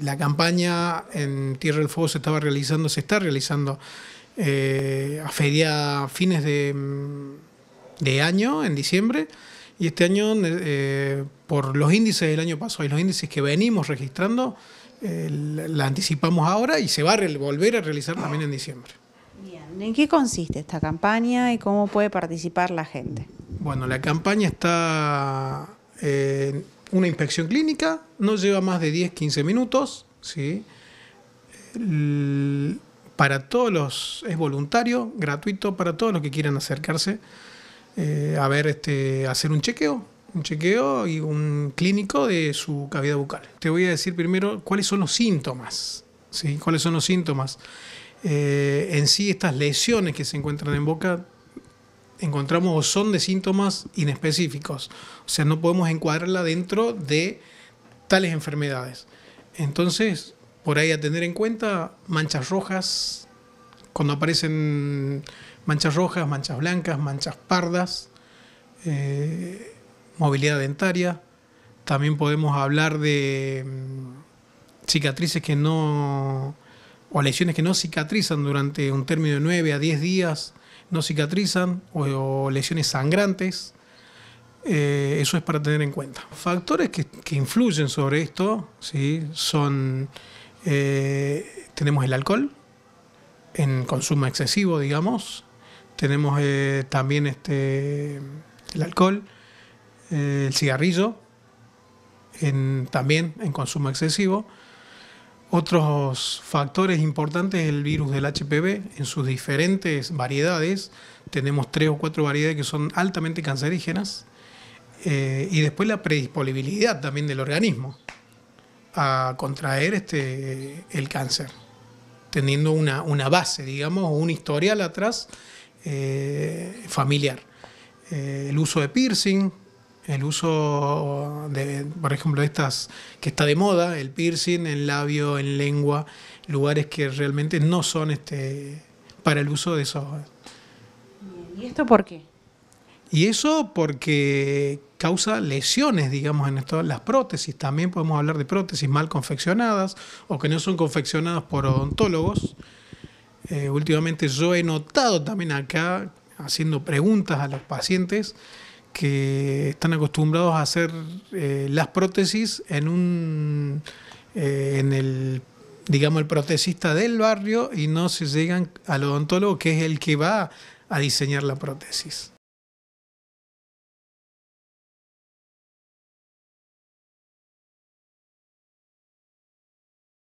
La campaña en Tierra del Fuego se estaba realizando, se está realizando eh, a fines mm, de, año, en diciembre, y este año, eh, por los índices del año pasado y los índices que venimos registrando, eh, la anticipamos ahora y se va a volver a realizar también en diciembre. Bien. ¿En qué consiste esta campaña y cómo puede participar la gente? Bueno, la campaña está una inspección clínica, no lleva más de 10-15 minutos, ¿sí? para todos los, es voluntario, gratuito, para todos los que quieran acercarse eh, a ver, este, hacer un chequeo, un chequeo y un clínico de su cavidad bucal. Te voy a decir primero cuáles son los síntomas, ¿sí? ¿Cuáles son los síntomas? Eh, en sí, estas lesiones que se encuentran en boca encontramos o son de síntomas inespecíficos. O sea, no podemos encuadrarla dentro de tales enfermedades. Entonces, por ahí a tener en cuenta manchas rojas, cuando aparecen manchas rojas, manchas blancas, manchas pardas, eh, movilidad dentaria. También podemos hablar de mm, cicatrices que no, o lesiones que no cicatrizan durante un término de 9 a 10 días no cicatrizan o, lesiones sangrantes. Eh, eso es para tener en cuenta. Factores que, influyen sobre esto ¿sí? son, eh, tenemos el alcohol en consumo excesivo, digamos, tenemos eh, también este, el alcohol, el cigarrillo en, también en consumo excesivo, otros factores importantes es el virus del HPV en sus diferentes variedades. Tenemos tres o cuatro variedades que son altamente cancerígenas. Eh, y después la predisponibilidad también del organismo a contraer este, el cáncer, teniendo una, base, digamos, un historial atrás eh, familiar. Eh, el uso de piercing, el uso de, por ejemplo, estas que está de moda, el piercing en labio, en lengua, lugares que realmente no son este, para el uso de esos. ¿Y esto por qué? Y eso porque causa lesiones, digamos, en esto. Las prótesis, también podemos hablar de prótesis mal confeccionadas o que no son confeccionadas por odontólogos. Eh, últimamente yo he notado también acá, haciendo preguntas a los pacientes, que están acostumbrados a hacer eh, las prótesis en un eh, en el digamos el protesista del barrio y no se llegan al odontólogo que es el que va a diseñar la prótesis.